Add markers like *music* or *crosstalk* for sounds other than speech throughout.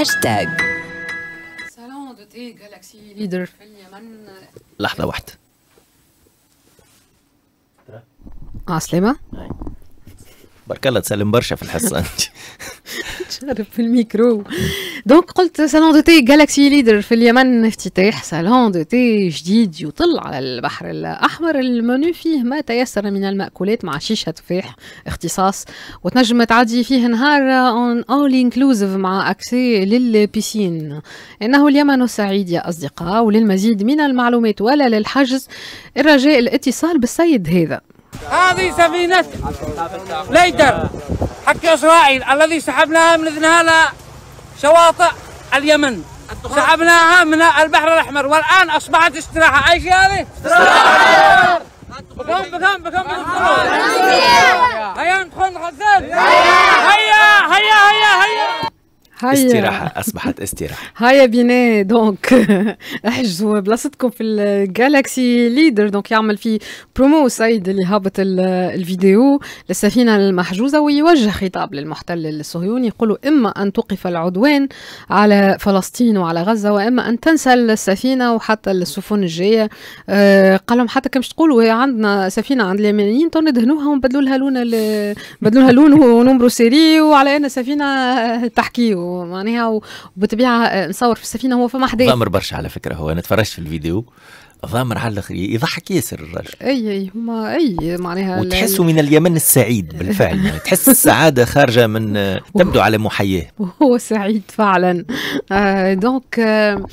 هاشتاج لحظة واحدة عسلامة آه، برك الله تسلم برشا في الحصه انت تشرب *laughs* *laughs* في الميكرو دونك قلت سالون دو تي جالاكسي ليدر في اليمن افتتاح سالون دو تي جديد يطل على البحر الاحمر المنيو فيه ما تيسر من الماكولات مع شيشه تفاح اختصاص وتنجم تعدي فيه نهار اون اول انكلوزيف مع اكسي للبيسين انه اليمن السعيد يا اصدقاء وللمزيد من المعلومات ولا للحجز الرجاء الاتصال بالسيد هذا هذه سفينة ليدر حق إسرائيل الذي سحبناها من إذنها شواطئ اليمن سحبناها من البحر الأحمر والآن أصبحت استراحة أي شيء هذه؟ استراحة بكم بكم بكم هيا ندخل نخزن هيا هيا هيا هيا هاي استراحة أصبحت استراحة هاي بيني دونك احجزوا بلاصتكم في الجالاكسي ليدر دونك يعمل في برومو سيد اللي هابط الفيديو للسفينة المحجوزة ويوجه خطاب للمحتل الصهيوني يقول إما أن توقف العدوان على فلسطين وعلى غزة وإما أن تنسى السفينة وحتى السفن الجاية آه، قال لهم حتى كمش تقولوا عندنا سفينة عند اليمنيين تو ندهنوها ونبدلوا لها لون بدلوا لها لون ونمرو سيري وعلى أن سفينة تحكيو ومعناها وبالطبيعه آه، مصور في السفينه هو فما حدا غامر برشا على فكره هو انا تفرجت في الفيديو ضامر على الاخر يضحك ياسر الرجل اي اي هما اي معناها وتحسه من اليمن السعيد بالفعل *laughs* يعني تحس السعاده خارجه من تبدو على محياه هو سعيد فعلا آه دونك آه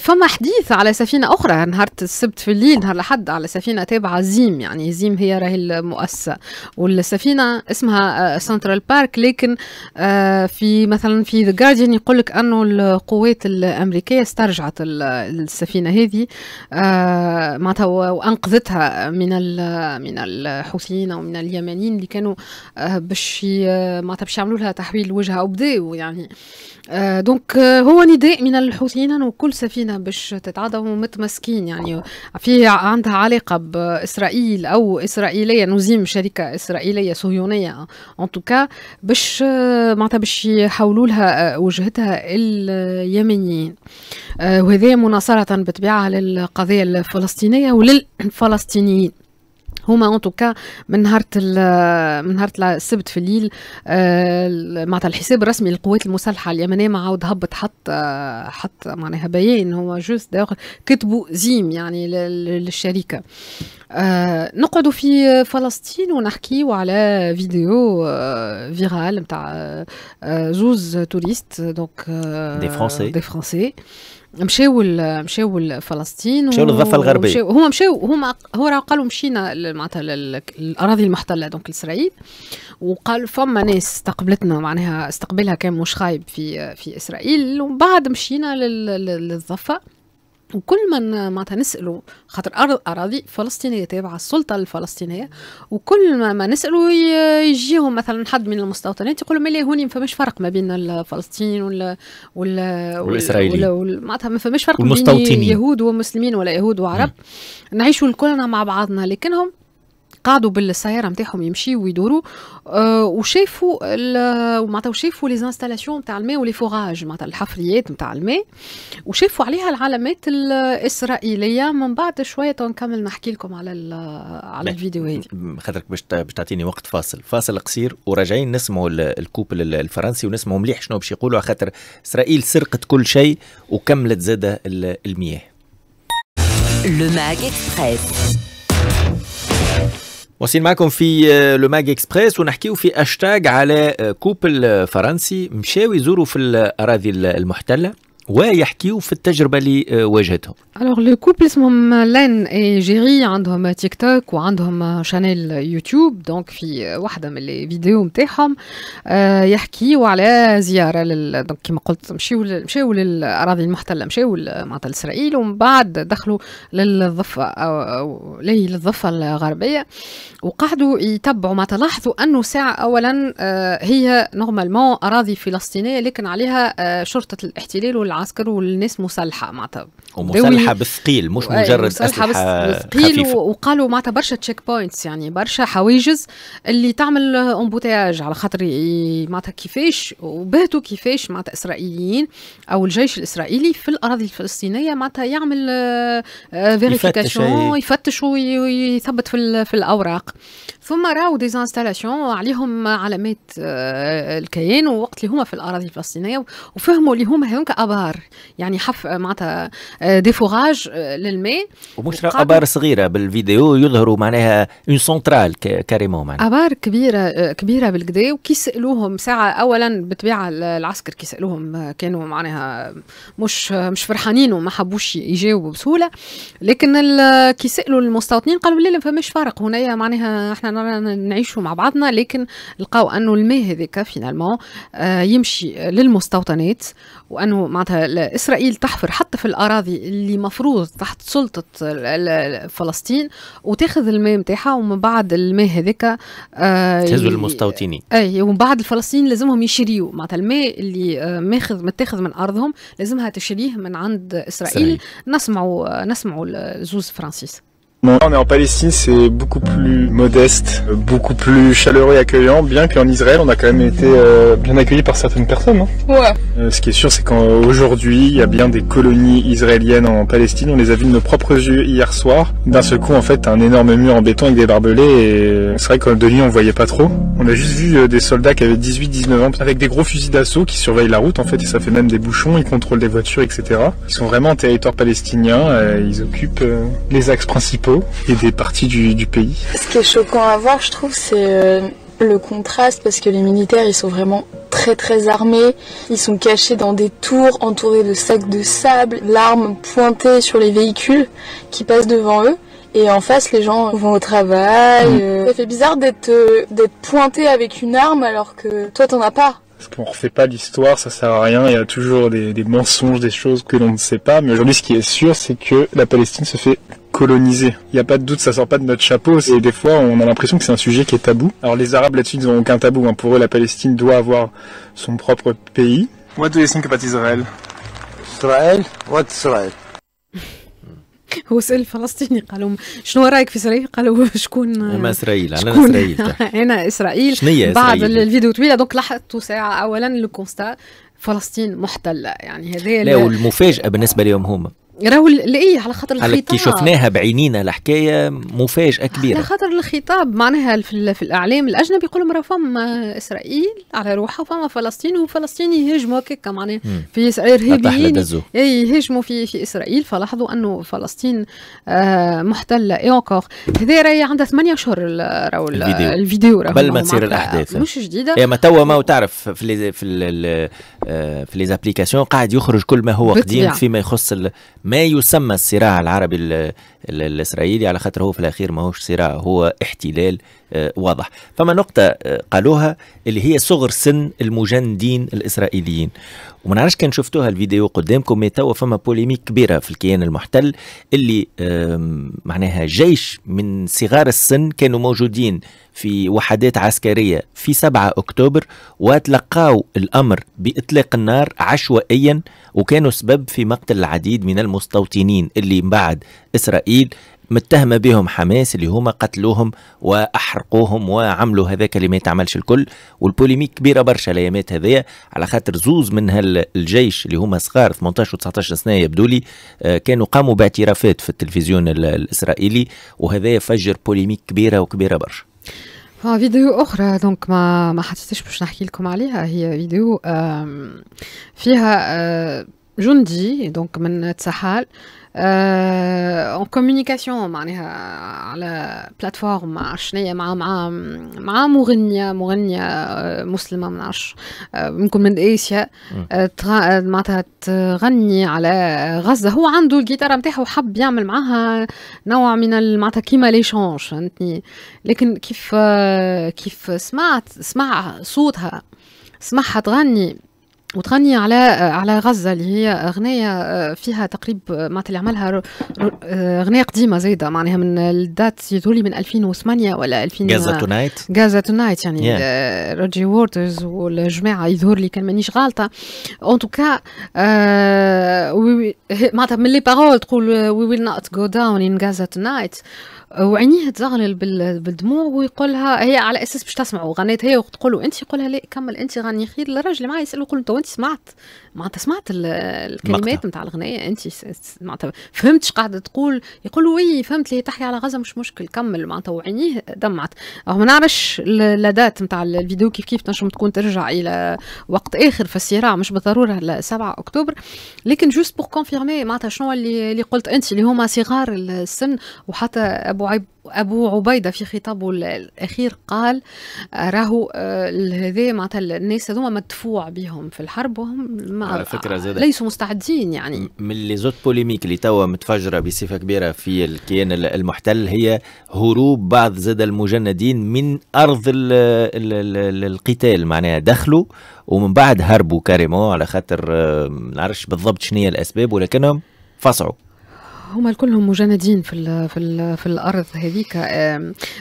فما حديث على سفينه اخرى نهار السبت في الليل نهار الاحد على سفينه تابعه زيم يعني زيم هي راهي المؤسسه والسفينه اسمها آه سنترال بارك لكن آه في مثلا في ذا جارديان يقول لك انه القوات الامريكيه استرجعت السفينه هذه آه آه، معناتها وانقذتها من من الحوثيين او من اليمنيين اللي كانوا آه، باش معناتها باش يعملوا لها تحويل وجهها وبداوا يعني آه، دونك هو نداء من الحوثيين انه كل سفينه باش تتعدى ومتمسكين يعني في عندها علاقه باسرائيل او اسرائيليه نزيم شركه اسرائيليه صهيونيه ان توكا باش معناتها باش يحولوا لها وجهتها اليمنيين وهذا مناصره بالطبيعه للقضيه الفلسطينيه وللفلسطينيين هما ان توكا من نهار من نهار السبت في الليل آه، معناتها الحساب الرسمي للقوات المسلحه اليمنيه ما عاود هبط حط آه، حط معناها بيان هو جوست كتبوا زيم يعني للشركه آه، نقعدوا في فلسطين ونحكيو على فيديو فيرال نتاع زوز توريست دونك دي فرونسي دي فرونسي مشاو مشاو لفلسطين مشاو للضفه الغربيه هما مشاو هما هو راه قالوا مشينا معناتها الاراضي المحتله دونك اسرائيل وقال فما ناس استقبلتنا معناها استقبالها كان مش خايب في في اسرائيل ومن بعد مشينا للضفه وكل من ما نسأله خاطر أرض أراضي فلسطينية تابعة السلطة الفلسطينية وكل ما, ما نسأله يجيهم مثلا حد من المستوطنات يقولوا ملي هوني ما فماش فرق ما بين الفلسطينيين وال وال والإسرائيلي وال... معناتها ما فماش فرق بين يهود ومسلمين ولا يهود وعرب نعيشوا الكلنا مع بعضنا لكنهم قعدوا بالسياره نتاعهم يمشيوا ويدوروا أه، وشافوا معناتها وشافوا لي انستالاسيون نتاع الماء ولي فوراج معناتها الحفريات نتاع الماء وشافوا عليها العلامات الاسرائيليه من بعد شويه نكمل نحكي لكم على على الفيديو هذه خاطرك باش تعطيني وقت فاصل فاصل قصير وراجعين نسمعوا الكوبل الفرنسي ونسمعوا مليح شنو باش يقولوا خاطر اسرائيل سرقت كل شيء وكملت زاده المياه Le Mag Express. واصلين معكم في آه، لو ماج اكسبريس ونحكيو في اشتاج على آه، كوبل فرنسي مشاو يزوروا في الاراضي المحتله ويحكيوا في التجربه اللي واجهتهم. الوغ لو كوبل اسمهم لان اي جيري عندهم تيك توك وعندهم شانيل يوتيوب دونك في واحده من الفيديو نتاعهم يحكيوا على زياره لل... دونك كما قلت مشيو مشاو للاراضي المحتله مشاو معناتها لاسرائيل ومن بعد دخلوا للضفه او لي للضفه الغربيه وقعدوا يتبعوا معناتها لاحظوا انه ساعه اولا هي نورمالمون اراضي فلسطينيه لكن عليها شرطه الاحتلال وال العسكر والناس مسلحه معناتها ومسلحه بالثقيل مش مجرد أسلحة مسلحه بالثقيل وقالوا معناتها برشا تشيك بوينتس يعني برشا حواجز اللي تعمل امبوتياج على خاطر معناتها كيفاش وبهتوا كيفاش معناتها اسرائيليين او الجيش الاسرائيلي في الاراضي الفلسطينيه معناتها يعمل فيريفيكاسيون آه، يفتش ويثبت في, في الاوراق ثم راو انستالاسيون عليهم علامات آه، الكيان ووقت اللي هما في الاراضي الفلسطينيه وفهموا اللي هما هونك ابها ابار يعني حف معناتها ديفوراج آه، آه، للماء ومش ابار صغيره بالفيديو يظهروا معناها اون سنترال كاريمون معناها ابار كبيره آه، كبيره بالكدا وكي سالوهم ساعه اولا بالطبيعه العسكر كي سالوهم كانوا معناها مش مش فرحانين وما حبوش يجاوبوا بسهوله لكن كي سالوا المستوطنين قالوا لا ما فماش فارق هنايا معناها احنا نعيشوا مع بعضنا لكن لقاو انه الماء هذاك فينالمون يمشي للمستوطنات وانه معناتها اسرائيل تحفر حتى في الاراضي اللي مفروض تحت سلطه فلسطين وتاخذ الماء نتاعها ومن بعد الماء هذاك آه، تهزوا المستوطنين اي ومن بعد الفلسطينيين لازمهم يشريوا معناتها الماء اللي آه، ماخذ متاخذ من ارضهم لازمها تشريه من عند اسرائيل نسمعوا آه، نسمعوا زوز فرانسيس on est en Palestine, c'est beaucoup plus modeste, beaucoup plus chaleureux et accueillant, bien qu'en Israël, on a quand même été euh, bien accueillis par certaines personnes. Hein. Euh, ce qui est sûr, c'est qu'aujourd'hui, il y a bien des colonies israéliennes en Palestine. On les a vues de nos propres yeux hier soir. D'un seul coup, en fait, un énorme mur en béton avec des barbelés. Et c'est vrai qu'en Denis, on voyait pas trop. On a juste vu euh, des soldats qui avaient 18-19 ans avec des gros fusils d'assaut qui surveillent la route, en fait, et ça fait même des bouchons. Ils contrôlent des voitures, etc. Ils sont vraiment en territoire palestinien. ils occupent les axes principaux et des parties du, du pays. Ce qui est choquant à voir, je trouve, c'est euh, le contraste parce que les militaires, ils sont vraiment très très armés. Ils sont cachés dans des tours entourés de sacs de sable, l'arme pointée sur les véhicules qui passent devant eux. Et en face, les gens vont au travail. Mm. Euh. Ça fait bizarre d'être euh, d'être pointé avec une arme alors que toi t'en as pas. Parce qu'on refait pas l'histoire, ça sert à rien, il y a toujours des, mensonges, des choses que l'on ne sait pas, mais aujourd'hui ce qui est sûr c'est que la Palestine se fait coloniser. Il n'y a pas de doute, ça sort pas de notre chapeau. Et des fois, on a l'impression que c'est un sujet qui est tabou. Alors les Arabes là-dessus, ils n'ont aucun tabou. Hein. Pour eux, la Palestine doit avoir son propre pays. What do you think about Israel? Israël, What Israël هو سأل فلسطيني قالوا شنو رايك في اسرائيل قالوا *laughs* شكون هما اسرائيل انا اسرائيل *laughs* انا اسرائيل شنية بعد الفيديو طويله دونك لاحظتوا ساعه اولا لو كونستا فلسطين محتله يعني هذا لا والمفاجاه بالنسبه لهم هما راهو لإيه على خاطر الخطاب كي شفناها بعينينا الحكايه مفاجاه كبيره على خاطر الخطاب معناها في, في الاعلام الاجنبي يقول راه فما اسرائيل على روحها فما فلسطين وفلسطين يهاجموا هكاك معناها في ارهابيين يهاجموا في في اسرائيل فلاحظوا انه فلسطين آه محتله اي اونكور هذا راهي عندها ثمانية اشهر راهو الفيديو, الفيديو راهو قبل ما تصير الاحداث مش جديده إيه، ما توا ما تعرف في ال في ال آه، في ليزابليكاسيون آه، آه، قاعد يخرج كل ما هو قديم فيما يخص ما يسمى الصراع العربي ال الاسرائيلي على خاطر هو في الاخير ماهوش صراع هو احتلال آه، واضح فما نقطه آه، قالوها اللي هي صغر سن المجندين الاسرائيليين وما نعرفش كان شفتوها الفيديو قدامكم مي توا فما بوليميك كبيره في الكيان المحتل اللي معناها جيش من صغار السن كانوا موجودين في وحدات عسكريه في 7 اكتوبر وتلقاو الامر باطلاق النار عشوائيا وكانوا سبب في مقتل العديد من المستوطنين اللي من بعد اسرائيل متهمة بهم حماس اللي هما قتلوهم وأحرقوهم وعملوا هذاك اللي ما يتعملش الكل والبوليميك كبيرة برشا الأيامات هذية على خاطر زوز من هالجيش اللي هما صغار 18 و19 سنة يبدو لي آه، كانوا قاموا باعترافات في التلفزيون الإسرائيلي وهذا فجر بوليميك كبيرة وكبيرة برشا فيديو اخرى دونك ما ما حسيتش باش نحكي لكم عليها هي فيديو فيها آه، جندي دونك من تسحال اون آه، كوميونيكاسيون معناها على بلاتفورم مع شنيا مع مع مع مغنيه مغنيه آه، مسلمه من عش آه، ممكن من اسيا معناتها تغني على غزه هو عنده الجيتار نتاعها وحب يعمل معاها نوع من معناتها كيما ليشونج فهمتني لكن كيف كيف سمعت سمع صوتها سمعها تغني وتغني على على غزه اللي هي اغنيه آه، فيها تقريب آه، معناتها اللي عملها آه، اغنيه قديمه زايده معناها من الدات يدولي من 2008 ولا 2000 غازا تونايت غازا تونايت يعني yeah. روجي وورترز والجماعه يظهر لي كان مانيش غالطه اون توكا معناتها من لي بارول تقول وي ويل نوت جو داون ان غازا تونايت وعينيه تزغلل بالدموع ويقولها هي على اساس باش تسمعوا غنيت هي وتقول له انت يقولها لا كمل انت غني خير الراجل اللي معاه يسال يقول انت وانت سمعت معناتها سمعت الكلمات نتاع الغنية انت معناتها فهمت اش قاعده تقول يقول وي فهمت اللي تحكي على غزه مش مشكل كمل معناتها وعينيه دمعت ما نعرفش لادات نتاع الفيديو كيف كيف تنجم تكون ترجع الى وقت اخر في الصراع مش بالضروره 7 اكتوبر لكن جوست بور كونفيرمي معناتها شنو اللي, اللي قلت انت اللي هما صغار السن وحتى ابو أبو, عبيدة في خطابه الأخير قال راهو آه، هذا معناتها الناس هذوما مدفوع بهم في الحرب وهم ما على فكرة آه، زادة ليسوا مستعدين يعني من لي زوت بوليميك اللي توا متفجرة بصفة كبيرة في الكيان المحتل هي هروب بعض زاد المجندين من أرض الـ الـ الـ القتال معناها دخلوا ومن بعد هربوا كاريمون على خاطر آه، ما نعرفش بالضبط شنو هي الأسباب ولكنهم فصعوا هما كلهم مجندين في ال في ال في الارض هذيك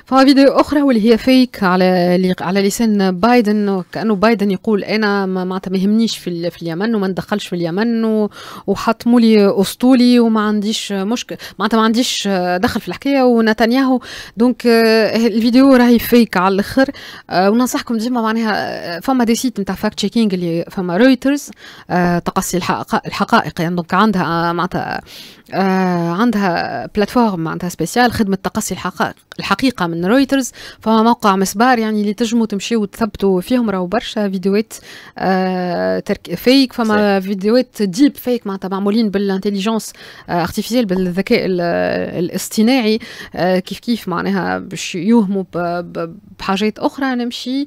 ففيديو اخرى واللي هي فيك على على لسان بايدن وكانه بايدن يقول انا معناتها ما يهمنيش في, في اليمن وما ندخلش في اليمن وحطموا لي اسطولي وما عنديش مشكل معناتها ما عنديش دخل في الحكايه ونتنياهو دونك آه، الفيديو راهي فيك على الاخر آه، وننصحكم ديما معناها آه، فما دي سيت نتاع فاكت تشيكينغ اللي فما رويترز تقصي الحقائق يعني دونك عندها معناتها آه عندها بلاتفورم عندها سبيسيال خدمة تقصي الحقيقة من رويترز فما موقع مسبار يعني اللي تجموا تمشيو وتثبتوا فيهم راهو برشا فيديوهات آه ترك فيك فما فيديوهات ديب فيك معناتها معمولين بالانتيليجونس ارتيفيسيال آه، بالذكاء الاصطناعي آه كيف كيف معناها باش يوهموا بحاجات أخرى نمشي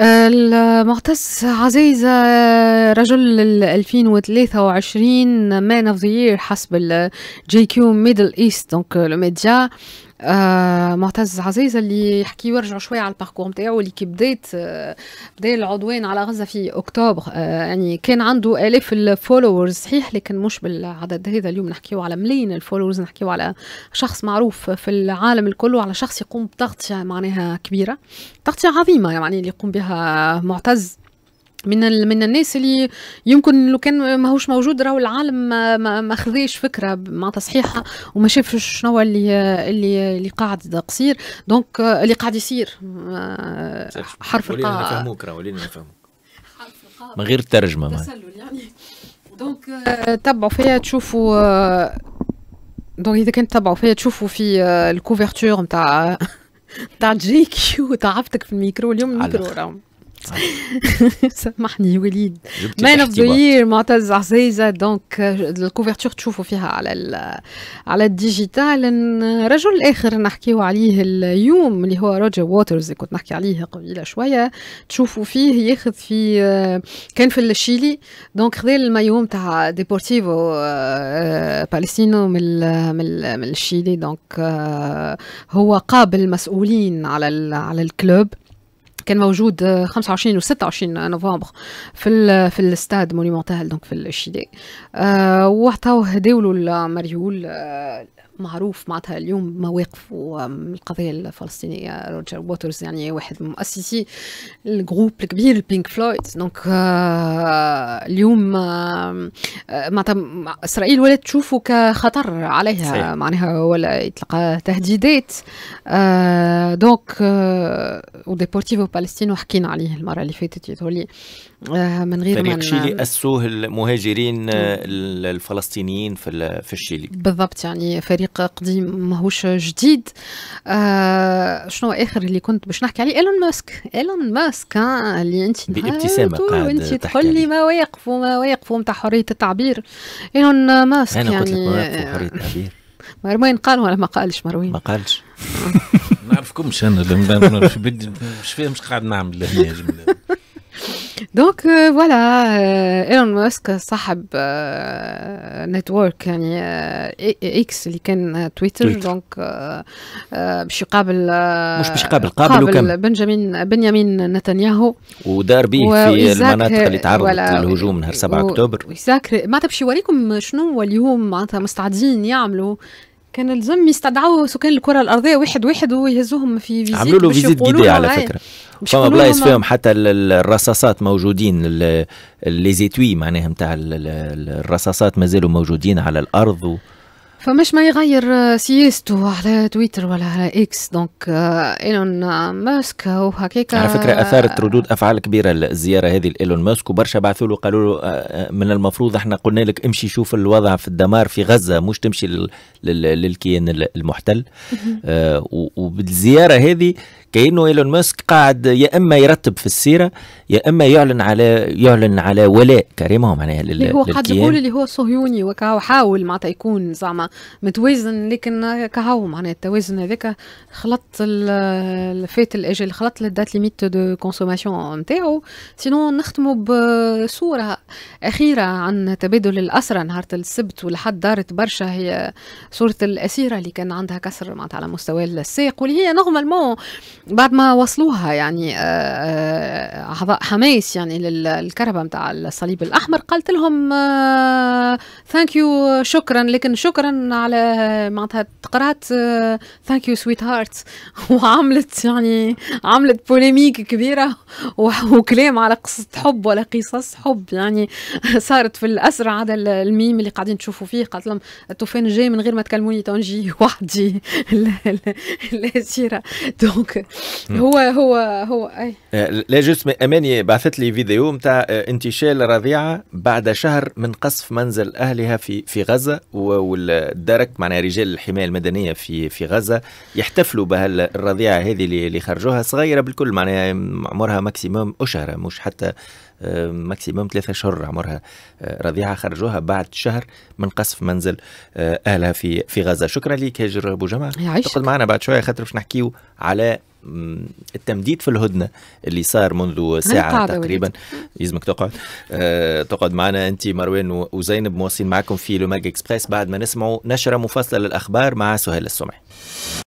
المعتز عزيز آه، رجل 2023 مان اوف ذا يير حسب الجي كيو ميدل ايست دونك لو ميديا آه، معتز عزيزه اللي يحكي ويرجعوا شويه على الباركور نتاعو اللي كي بديت آه، بدا العدوان على غزه في اكتوبر آه، يعني كان عنده الاف الفولورز صحيح لكن مش بالعدد هذا اليوم نحكيو على ملايين الفولورز نحكيو على شخص معروف في العالم الكل وعلى شخص يقوم بتغطيه معناها كبيره تغطيه عظيمه يعني اللي يقوم بها معتز من من الناس اللي يمكن لو كان ماهوش موجود راهو العالم ما, ما, ما خذاش فكره معناتها صحيحه وما شافش شنو اللي اللي اللي قاعد قصير دونك اللي قاعد يصير آه، حرف القاء ولينا نفهموك راه ولينا نفهموك من غير الترجمه تسلل يعني دونك آه، تبعوا فيا تشوفوا دونك آه، اذا كنت تبعوا فيا تشوفوا في الكوفرتور نتاع نتاع *laughs* جي كيو تعبتك في الميكرو اليوم الميكرو راهو سامحني وليد مان اوف ذا يير معتز عزيزه دونك الكوفرتور تشوفوا فيها على على الديجيتال رجل اخر نحكيو عليه اليوم اللي هو روجر ووترز كنت نحكي عليه قبيله شويه تشوفوا فيه ياخذ في كان في الشيلي دونك خذا المايو تاع ديبورتيفو باليستينو من من الشيلي دونك هو قابل مسؤولين على على الكلوب كان موجود 25 آه، و 26 نوفمبر في في الاستاد مونيمونتال دونك في الشيدي أه وعطاو هداولو لماريول آه، معروف معناتها اليوم مواقفه القضية الفلسطينية روجر ووترز يعني واحد من مؤسسي الجروب الكبير بينك فلويد دونك آه، اليوم آه، معناتها إسرائيل ولا تشوفه كخطر عليها معناها ولا يتلقى تهديدات دونك آه، وديبورتيفو بالستينو حكينا عليه المرة اللي فاتت يتولي آه، من غير فريق من شيلي اسوه نعم. المهاجرين آه، الفلسطينيين في في الشيلي بالضبط يعني فريق قديم ماهوش جديد آه شنو اخر اللي كنت باش نحكي عليه ايلون ماسك ايلون ماسك آه، اللي انت بابتسامه وانت تقول لي ما واقفوا ما واقفوا نتاع حريه التعبير ايلون ماسك انا يعني قلت لك يعني ما حريه التعبير *laughs* مروان قال ولا ما قالش مروان ما قالش ما *laughs* نعرفكمش انا مش فاهم مش قاعد نعمل لهنا دونك فوالا ايلون ماسك صاحب نتورك يعني اكس اللي كان تويتر دونك باش يقابل مش باش يقابل قابل, قابل بنجامين بنيامين نتنياهو ودار به في المناطق اللي تعرضت للهجوم نهار 7 اكتوبر ويذاكر معناتها باش يوريكم شنو هو اليوم معناتها مستعدين يعملوا كان لازم يستدعوا سكان الكره الارضيه واحد واحد ويهزوهم في فيزيت عملوا له فيزيت جديد على فكره فما بلايص فيهم حتى الرصاصات موجودين لي زيتوي معناها نتاع الرصاصات مازالوا موجودين على الارض و... فمش ما يغير آه، سياسته على تويتر ولا على اكس آه، دونك ايلون ماسك وهكاك على فكره اثارت آه، ردود افعال كبيره الزياره هذه لايلون ماسك وبرشا بعثوا له قالوا له من المفروض احنا قلنا لك امشي شوف الوضع في الدمار في غزه مش تمشي للكيان المحتل وبالزياره هذه كأنه إيلون ماسك قاعد يا إما يرتب في السيرة يا إما يعلن على يعلن على ولاء كريمه معناها يعني لل... اللي هو قاعد يقول اللي هو صهيوني وكاو حاول معناتها يكون زعما متوازن لكن كاهو معناها التوازن هذاك خلط فات الأجل خلط الدات ليميت دو كونسوماسيون نتاعو سينو نختموا بصورة أخيرة عن تبادل الأسرى نهار السبت والحد دارت برشا هي صورة الأسيرة اللي كان عندها كسر معناتها على مستوى الساق واللي هي نورمالمون بعد ما وصلوها يعني آه، آه، اعضاء حماس يعني للكهرباء نتاع الصليب الاحمر قالت لهم ثانك آه، يو شكرا لكن شكرا على معناتها قرات ثانك يو سويت هارت وعملت يعني عملت بوليميك كبيره وكلام على قصه حب ولا قصص حب يعني *laughs* صارت في الاسرى هذا الميم اللي قاعدين تشوفوا فيه قالت لهم الطوفان جاي من غير ما تكلموني تو نجي وحدي الأسيرة دونك هو هو هو اي آه، لا جسم اماني بعثت لي فيديو نتاع آه، انتشال رضيعه بعد شهر من قصف منزل اهلها في في غزه والدرك معناها رجال الحمايه المدنيه في في غزه يحتفلوا بهالرضيعه هذه اللي خرجوها صغيره بالكل معناها عمرها ماكسيموم اشهر مش حتى ماكسيموم آه، ثلاثة شهور عمرها آه، رضيعة خرجوها بعد شهر من قصف منزل أهلها في في غزة شكرا لك هاجر أبو جمعة تقعد معنا بعد شوية خاطر باش نحكيو على التمديد في الهدنه اللي صار منذ ساعه تقريبا يلزمك تقعد آه، تقعد معنا انت مروان وزينب مواصلين معكم في لوماج اكسبريس بعد ما نسمعوا نشره مفصله للاخبار مع سهيل السمعي